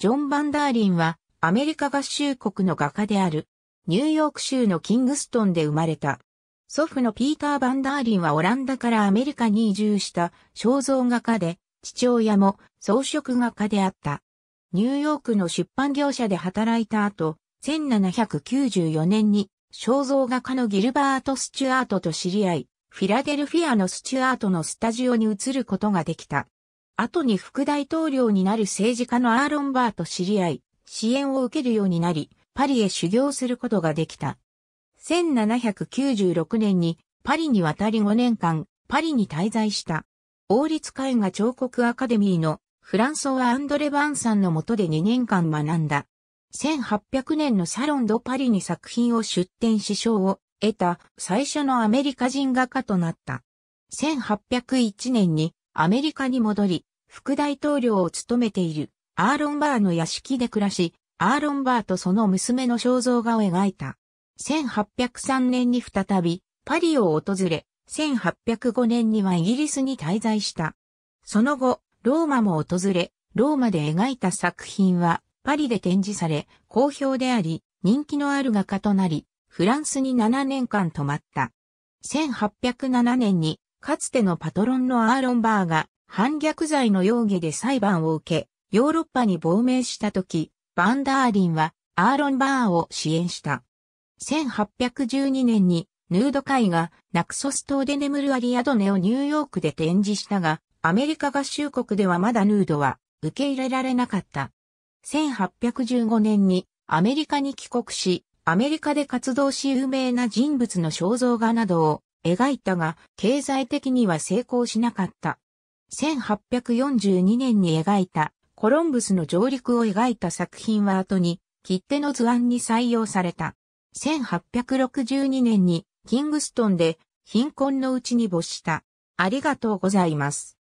ジョン・バンダーリンは、アメリカ合衆国の画家である、ニューヨーク州のキングストンで生まれた。祖父のピーター・バンダーリンはオランダからアメリカに移住した肖像画家で、父親も装飾画家であった。ニューヨークの出版業者で働いた後、1794年に肖像画家のギルバート・スチュアートと知り合い、フィラデルフィアのスチュアートのスタジオに移ることができた。後に副大統領になる政治家のアーロン・バーと知り合い、支援を受けるようになり、パリへ修行することができた。1796年にパリに渡り5年間、パリに滞在した。王立絵画彫刻アカデミーのフランソワ・アンドレ・バンさんの下で2年間学んだ。1800年のサロン・ド・パリに作品を出展し賞を得た最初のアメリカ人画家となった。1801年にアメリカに戻り、副大統領を務めているアーロン・バーの屋敷で暮らし、アーロン・バーとその娘の肖像画を描いた。1803年に再びパリを訪れ、1805年にはイギリスに滞在した。その後、ローマも訪れ、ローマで描いた作品はパリで展示され、好評であり、人気のある画家となり、フランスに7年間泊まった。1807年にかつてのパトロンのアーロンバーが反逆罪の容疑で裁判を受け、ヨーロッパに亡命した時、バンダーリンはアーロンバーを支援した。1812年にヌード会がナクソス島で眠るアリアドネをニューヨークで展示したが、アメリカ合衆国ではまだヌードは受け入れられなかった。1815年にアメリカに帰国し、アメリカで活動し有名な人物の肖像画などを描いたが、経済的には成功しなかった。1842年に描いたコロンブスの上陸を描いた作品は後に切手の図案に採用された。1862年にキングストンで貧困のうちに没した。ありがとうございます。